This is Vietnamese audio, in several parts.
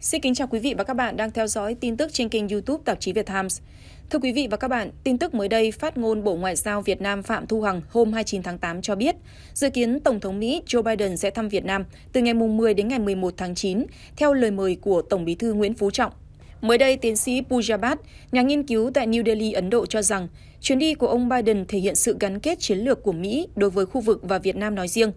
Xin kính chào quý vị và các bạn đang theo dõi tin tức trên kênh YouTube tạp chí Việt Times. Thưa quý vị và các bạn, tin tức mới đây phát ngôn Bộ Ngoại giao Việt Nam Phạm Thu Hằng hôm 29 tháng 8 cho biết, dự kiến Tổng thống Mỹ Joe Biden sẽ thăm Việt Nam từ ngày 10 đến ngày 11 tháng 9 theo lời mời của Tổng Bí thư Nguyễn Phú Trọng. Mới đây, tiến sĩ Pujabat, nhà nghiên cứu tại New Delhi, Ấn Độ cho rằng, chuyến đi của ông Biden thể hiện sự gắn kết chiến lược của Mỹ đối với khu vực và Việt Nam nói riêng,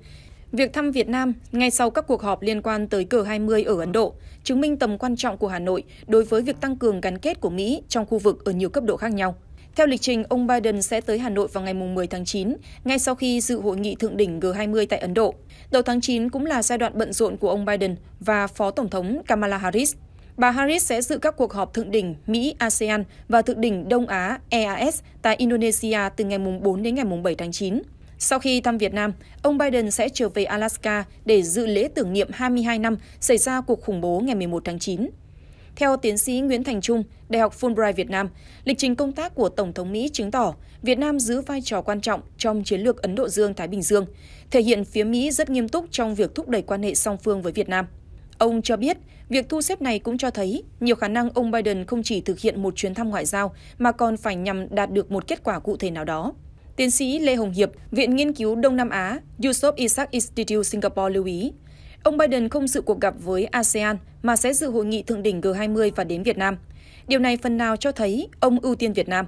Việc thăm Việt Nam ngay sau các cuộc họp liên quan tới G20 ở Ấn Độ chứng minh tầm quan trọng của Hà Nội đối với việc tăng cường gắn kết của Mỹ trong khu vực ở nhiều cấp độ khác nhau. Theo lịch trình, ông Biden sẽ tới Hà Nội vào ngày 10 tháng 9, ngay sau khi dự hội nghị thượng đỉnh G20 tại Ấn Độ. Đầu tháng 9 cũng là giai đoạn bận rộn của ông Biden và Phó Tổng thống Kamala Harris. Bà Harris sẽ dự các cuộc họp thượng đỉnh Mỹ-ASEAN và thượng đỉnh Đông Á-EAS tại Indonesia từ ngày 4 đến ngày 7 tháng 9. Sau khi thăm Việt Nam, ông Biden sẽ trở về Alaska để dự lễ tưởng niệm 22 năm xảy ra cuộc khủng bố ngày 11 tháng 9. Theo tiến sĩ Nguyễn Thành Trung, Đại học Fulbright Việt Nam, lịch trình công tác của Tổng thống Mỹ chứng tỏ Việt Nam giữ vai trò quan trọng trong chiến lược Ấn Độ Dương-Thái Bình Dương, thể hiện phía Mỹ rất nghiêm túc trong việc thúc đẩy quan hệ song phương với Việt Nam. Ông cho biết, việc thu xếp này cũng cho thấy nhiều khả năng ông Biden không chỉ thực hiện một chuyến thăm ngoại giao mà còn phải nhằm đạt được một kết quả cụ thể nào đó. Tiến sĩ Lê Hồng Hiệp, Viện Nghiên cứu Đông Nam Á, Yusof Isaac Institute Singapore lưu ý, ông Biden không dự cuộc gặp với ASEAN mà sẽ dự hội nghị thượng đỉnh G20 và đến Việt Nam. Điều này phần nào cho thấy ông ưu tiên Việt Nam.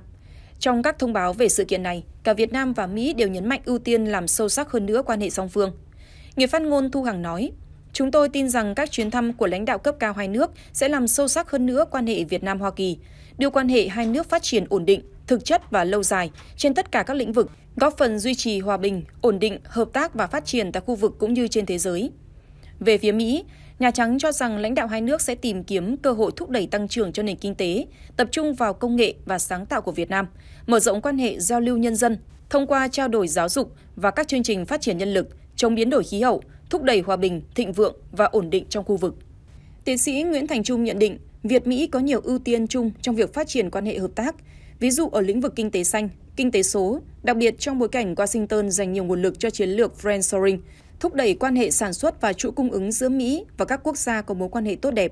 Trong các thông báo về sự kiện này, cả Việt Nam và Mỹ đều nhấn mạnh ưu tiên làm sâu sắc hơn nữa quan hệ song phương. Người phát ngôn Thu Hằng nói, Chúng tôi tin rằng các chuyến thăm của lãnh đạo cấp cao hai nước sẽ làm sâu sắc hơn nữa quan hệ Việt Nam-Hoa Kỳ, đưa quan hệ hai nước phát triển ổn định, thực chất và lâu dài trên tất cả các lĩnh vực, góp phần duy trì hòa bình, ổn định, hợp tác và phát triển tại khu vực cũng như trên thế giới. Về phía Mỹ, Nhà Trắng cho rằng lãnh đạo hai nước sẽ tìm kiếm cơ hội thúc đẩy tăng trưởng cho nền kinh tế, tập trung vào công nghệ và sáng tạo của Việt Nam, mở rộng quan hệ giao lưu nhân dân thông qua trao đổi giáo dục và các chương trình phát triển nhân lực, chống biến đổi khí hậu, thúc đẩy hòa bình, thịnh vượng và ổn định trong khu vực. Tiến sĩ Nguyễn Thành Trung nhận định, Việt Mỹ có nhiều ưu tiên chung trong việc phát triển quan hệ hợp tác, ví dụ ở lĩnh vực kinh tế xanh, kinh tế số, đặc biệt trong bối cảnh Washington dành nhiều nguồn lực cho chiến lược friendshoring, thúc đẩy quan hệ sản xuất và chuỗi cung ứng giữa Mỹ và các quốc gia có mối quan hệ tốt đẹp.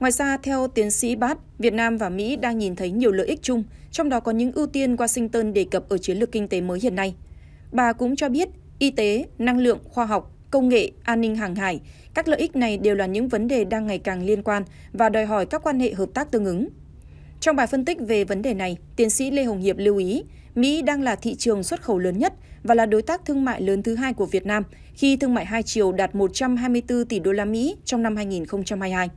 Ngoài ra, theo tiến sĩ Bát, Việt Nam và Mỹ đang nhìn thấy nhiều lợi ích chung, trong đó có những ưu tiên Washington đề cập ở chiến lược kinh tế mới hiện nay. Bà cũng cho biết, y tế, năng lượng, khoa học, công nghệ, an ninh hàng hải, các lợi ích này đều là những vấn đề đang ngày càng liên quan và đòi hỏi các quan hệ hợp tác tương ứng. Trong bài phân tích về vấn đề này, tiến sĩ Lê Hồng Hiệp lưu ý, Mỹ đang là thị trường xuất khẩu lớn nhất và là đối tác thương mại lớn thứ hai của Việt Nam khi thương mại hai chiều đạt 124 tỷ đô la Mỹ trong năm 2022.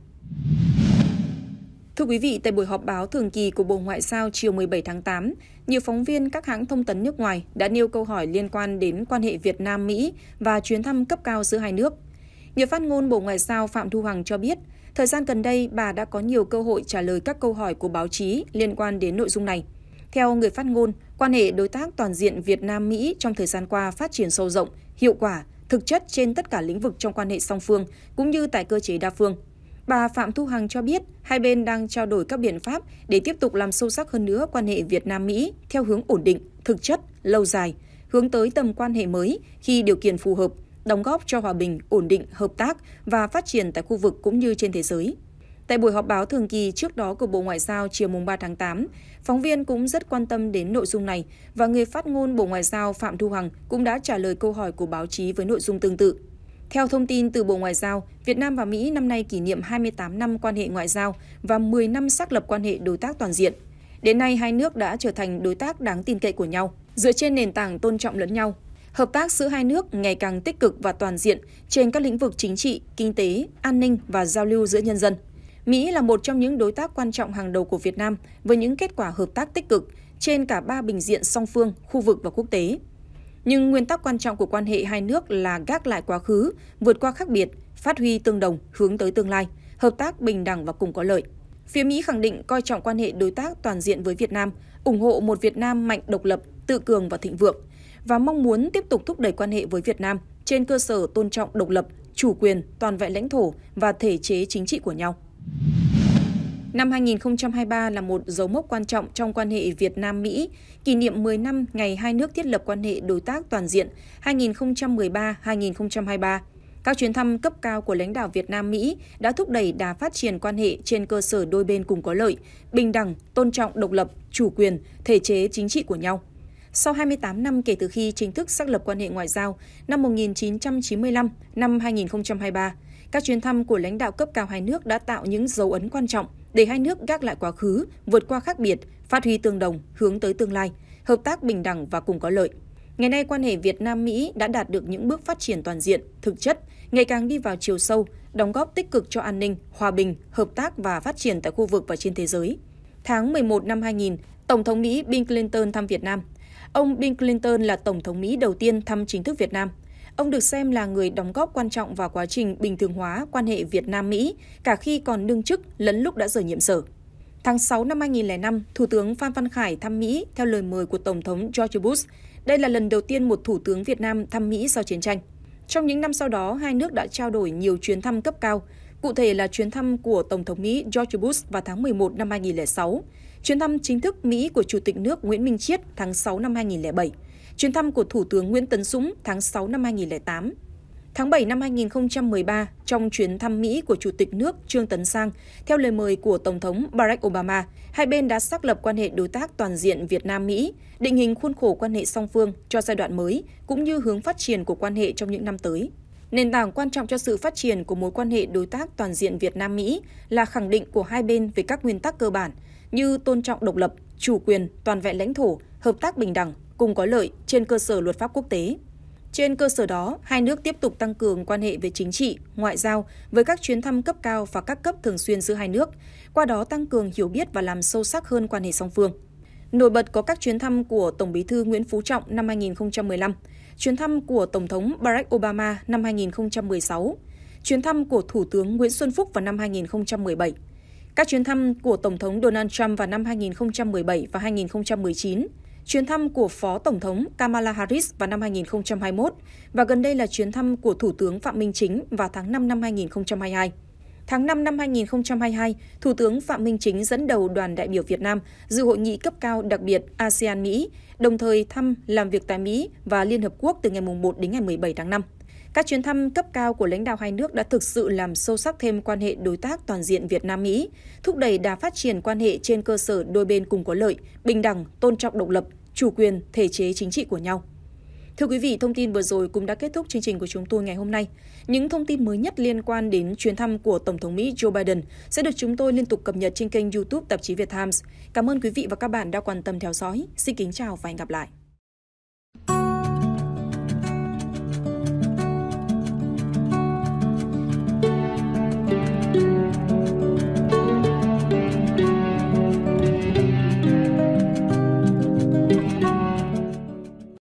Thưa quý vị, tại buổi họp báo thường kỳ của Bộ Ngoại giao chiều 17 tháng 8, nhiều phóng viên các hãng thông tấn nước ngoài đã nêu câu hỏi liên quan đến quan hệ Việt Nam-Mỹ và chuyến thăm cấp cao giữa hai nước. Người phát ngôn Bộ Ngoại giao Phạm Thu Hằng cho biết, Thời gian gần đây, bà đã có nhiều cơ hội trả lời các câu hỏi của báo chí liên quan đến nội dung này. Theo người phát ngôn, quan hệ đối tác toàn diện Việt Nam Mỹ trong thời gian qua phát triển sâu rộng, hiệu quả, thực chất trên tất cả lĩnh vực trong quan hệ song phương cũng như tại cơ chế đa phương. Bà Phạm Thu Hằng cho biết, hai bên đang trao đổi các biện pháp để tiếp tục làm sâu sắc hơn nữa quan hệ Việt Nam Mỹ theo hướng ổn định, thực chất, lâu dài, hướng tới tầm quan hệ mới khi điều kiện phù hợp đóng góp cho hòa bình, ổn định, hợp tác và phát triển tại khu vực cũng như trên thế giới. Tại buổi họp báo thường kỳ trước đó của Bộ Ngoại giao chiều 3 tháng 8, phóng viên cũng rất quan tâm đến nội dung này và người phát ngôn Bộ Ngoại giao Phạm Thu Hằng cũng đã trả lời câu hỏi của báo chí với nội dung tương tự. Theo thông tin từ Bộ Ngoại giao, Việt Nam và Mỹ năm nay kỷ niệm 28 năm quan hệ ngoại giao và 10 năm xác lập quan hệ đối tác toàn diện. Đến nay, hai nước đã trở thành đối tác đáng tin cậy của nhau. Dựa trên nền tảng tôn trọng lẫn nhau, hợp tác giữa hai nước ngày càng tích cực và toàn diện trên các lĩnh vực chính trị, kinh tế, an ninh và giao lưu giữa nhân dân. Mỹ là một trong những đối tác quan trọng hàng đầu của Việt Nam với những kết quả hợp tác tích cực trên cả ba bình diện song phương, khu vực và quốc tế. Nhưng nguyên tắc quan trọng của quan hệ hai nước là gác lại quá khứ, vượt qua khác biệt, phát huy tương đồng, hướng tới tương lai, hợp tác bình đẳng và cùng có lợi. Phía Mỹ khẳng định coi trọng quan hệ đối tác toàn diện với Việt Nam, ủng hộ một Việt Nam mạnh độc lập, tự cường và thịnh vượng, và mong muốn tiếp tục thúc đẩy quan hệ với Việt Nam trên cơ sở tôn trọng độc lập, chủ quyền, toàn vẹn lãnh thổ và thể chế chính trị của nhau. Năm 2023 là một dấu mốc quan trọng trong quan hệ Việt Nam-Mỹ, kỷ niệm 10 năm ngày hai nước thiết lập quan hệ đối tác toàn diện 2013-2023. Các chuyến thăm cấp cao của lãnh đạo Việt Nam Mỹ đã thúc đẩy đà phát triển quan hệ trên cơ sở đôi bên cùng có lợi, bình đẳng, tôn trọng độc lập, chủ quyền, thể chế chính trị của nhau sau 28 năm kể từ khi chính thức xác lập quan hệ ngoại giao năm 1995, năm 2023, các chuyến thăm của lãnh đạo cấp cao hai nước đã tạo những dấu ấn quan trọng để hai nước gác lại quá khứ, vượt qua khác biệt, phát huy tương đồng, hướng tới tương lai, hợp tác bình đẳng và cùng có lợi. Ngày nay, quan hệ Việt Nam-Mỹ đã đạt được những bước phát triển toàn diện, thực chất, ngày càng đi vào chiều sâu, đóng góp tích cực cho an ninh, hòa bình, hợp tác và phát triển tại khu vực và trên thế giới. Tháng 11 năm 2000, Tổng thống Mỹ Bill Clinton thăm Việt Nam Ông Bill Clinton là Tổng thống Mỹ đầu tiên thăm chính thức Việt Nam. Ông được xem là người đóng góp quan trọng vào quá trình bình thường hóa quan hệ Việt Nam-Mỹ, cả khi còn đương chức lẫn lúc đã rời nhiệm sở. Tháng 6 năm 2005, Thủ tướng Phan Văn Khải thăm Mỹ theo lời mời của Tổng thống George Bush. Đây là lần đầu tiên một Thủ tướng Việt Nam thăm Mỹ sau chiến tranh. Trong những năm sau đó, hai nước đã trao đổi nhiều chuyến thăm cấp cao, cụ thể là chuyến thăm của Tổng thống Mỹ George Bush vào tháng 11 năm 2006, chuyến thăm chính thức Mỹ của Chủ tịch nước Nguyễn Minh Chiết tháng 6 năm 2007, chuyến thăm của Thủ tướng Nguyễn Tấn Dũng tháng 6 năm 2008. Tháng 7 năm 2013, trong chuyến thăm Mỹ của Chủ tịch nước Trương Tấn Sang, theo lời mời của Tổng thống Barack Obama, hai bên đã xác lập quan hệ đối tác toàn diện Việt Nam-Mỹ, định hình khuôn khổ quan hệ song phương cho giai đoạn mới, cũng như hướng phát triển của quan hệ trong những năm tới. Nền tảng quan trọng cho sự phát triển của mối quan hệ đối tác toàn diện Việt Nam-Mỹ là khẳng định của hai bên về các nguyên tắc cơ bản, như tôn trọng độc lập, chủ quyền, toàn vẹn lãnh thổ, hợp tác bình đẳng, cùng có lợi trên cơ sở luật pháp quốc tế. Trên cơ sở đó, hai nước tiếp tục tăng cường quan hệ về chính trị, ngoại giao với các chuyến thăm cấp cao và các cấp thường xuyên giữa hai nước, qua đó tăng cường hiểu biết và làm sâu sắc hơn quan hệ song phương. Nổi bật có các chuyến thăm của Tổng Bí thư Nguyễn Phú Trọng năm 2015, chuyến thăm của Tổng thống Barack Obama năm 2016, chuyến thăm của Thủ tướng Nguyễn Xuân Phúc vào năm 2017 các chuyến thăm của Tổng thống Donald Trump vào năm 2017 và 2019, chuyến thăm của Phó Tổng thống Kamala Harris vào năm 2021 và gần đây là chuyến thăm của Thủ tướng Phạm Minh Chính vào tháng 5 năm 2022. Tháng 5 năm 2022, Thủ tướng Phạm Minh Chính dẫn đầu đoàn đại biểu Việt Nam dự hội nghị cấp cao đặc biệt ASEAN-Mỹ, đồng thời thăm làm việc tại Mỹ và Liên Hợp Quốc từ ngày 1 đến ngày 17 tháng 5. Các chuyến thăm cấp cao của lãnh đạo hai nước đã thực sự làm sâu sắc thêm quan hệ đối tác toàn diện Việt Nam Mỹ, thúc đẩy đà phát triển quan hệ trên cơ sở đôi bên cùng có lợi, bình đẳng, tôn trọng độc lập, chủ quyền, thể chế chính trị của nhau. Thưa quý vị, thông tin vừa rồi cũng đã kết thúc chương trình của chúng tôi ngày hôm nay. Những thông tin mới nhất liên quan đến chuyến thăm của Tổng thống Mỹ Joe Biden sẽ được chúng tôi liên tục cập nhật trên kênh YouTube tạp chí Việt Times. Cảm ơn quý vị và các bạn đã quan tâm theo dõi. Xin kính chào và hẹn gặp lại.